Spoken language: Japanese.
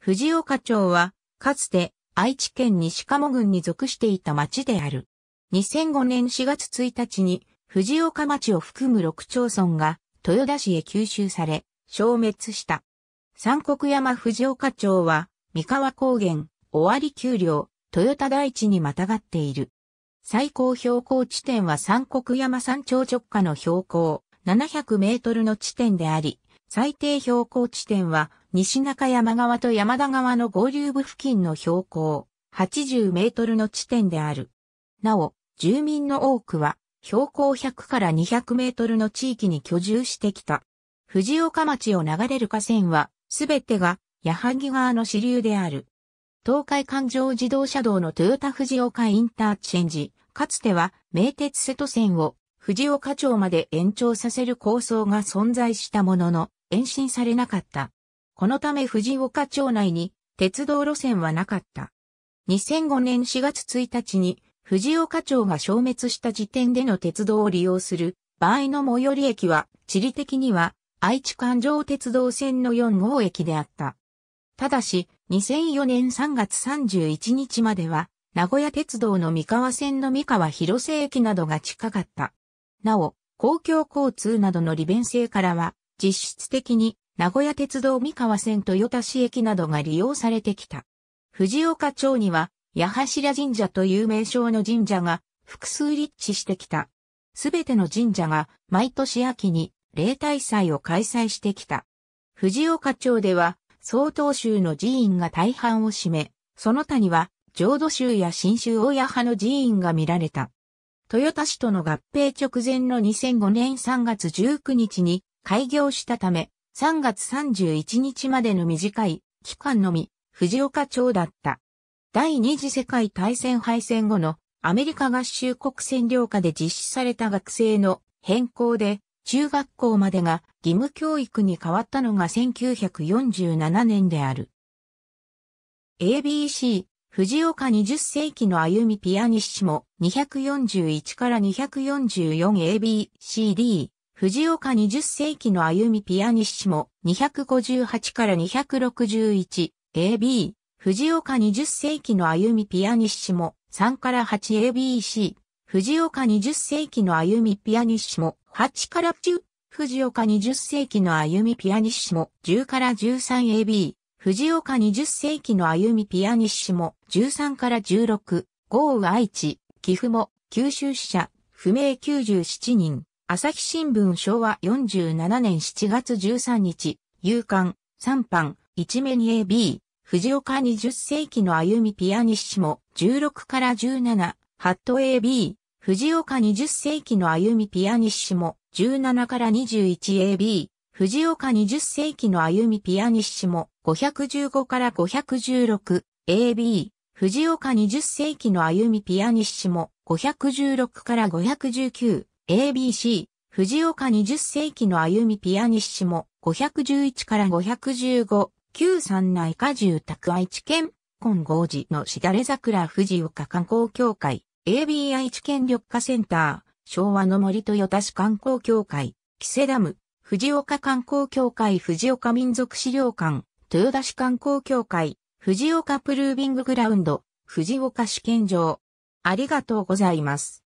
藤岡町は、かつて愛知県西鴨郡に属していた町である。2005年4月1日に藤岡町を含む6町村が豊田市へ吸収され、消滅した。三国山藤岡町は、三河高原、尾張丘陵、豊田大地にまたがっている。最高標高地点は三国山山頂直下の標高700メートルの地点であり、最低標高地点は西中山側と山田川の合流部付近の標高80メートルの地点である。なお、住民の多くは標高100から200メートルの地域に居住してきた。藤岡町を流れる河川はすべてが矢作川の支流である。東海環状自動車道の豊田藤岡インターチェンジ、かつては名鉄瀬戸線を藤岡町まで延長させる構想が存在したものの、延伸されなかった。このため藤岡町内に鉄道路線はなかった。2005年4月1日に藤岡町が消滅した時点での鉄道を利用する場合の最寄り駅は地理的には愛知環状鉄道線の4号駅であった。ただし、2004年3月31日までは、名古屋鉄道の三河線の三河広瀬駅などが近かった。なお、公共交通などの利便性からは、実質的に名古屋鉄道三河線豊田市駅などが利用されてきた。藤岡町には、八柱神社という名称の神社が複数立地してきた。すべての神社が毎年秋に例大祭を開催してきた。藤岡町では、曹洞宗の寺院が大半を占め、その他には浄土宗や新州大谷派の寺院が見られた。豊田市との合併直前の2005年3月19日に開業したため、3月31日までの短い期間のみ、藤岡町だった。第二次世界大戦敗戦後のアメリカ合衆国占領下で実施された学生の変更で、中学校までが義務教育に変わったのが1947年である。ABC、藤岡20世紀の歩みピアニッシモ241から 244ABCD 藤岡20世紀の歩みピアニッシモ258から 261AB、藤岡20世紀の歩みピアニッシモ3から 8ABC、藤岡20世紀の歩みピアニッシモ8から10、藤岡20世紀の歩みピアニッシモ10から 13AB、藤岡20世紀の歩みピアニッシモ13から16、豪雨愛知、岐阜も、九州支社不明97人。朝日新聞昭和47年7月13日、夕刊、3版、一面 AB、藤岡20世紀の歩みピアニッシモ、16から17、ハット AB、藤岡20世紀の歩みピアニッシモ、17から 21AB、藤岡20世紀の歩みピアニッシモ、515から 516AB、藤岡20世紀の歩みピアニッシモ、516から519 ABC、藤岡20世紀の歩みピアニッシモ、511から515、93内科住宅愛知県、今後寺のしだれ桜藤岡観光協会、AB 愛知県緑化センター、昭和の森豊田市観光協会、木瀬ダム、藤岡観光協会藤岡民族資料館、豊田市観光協会、藤岡プルービンググラウンド、藤岡試験場。ありがとうございます。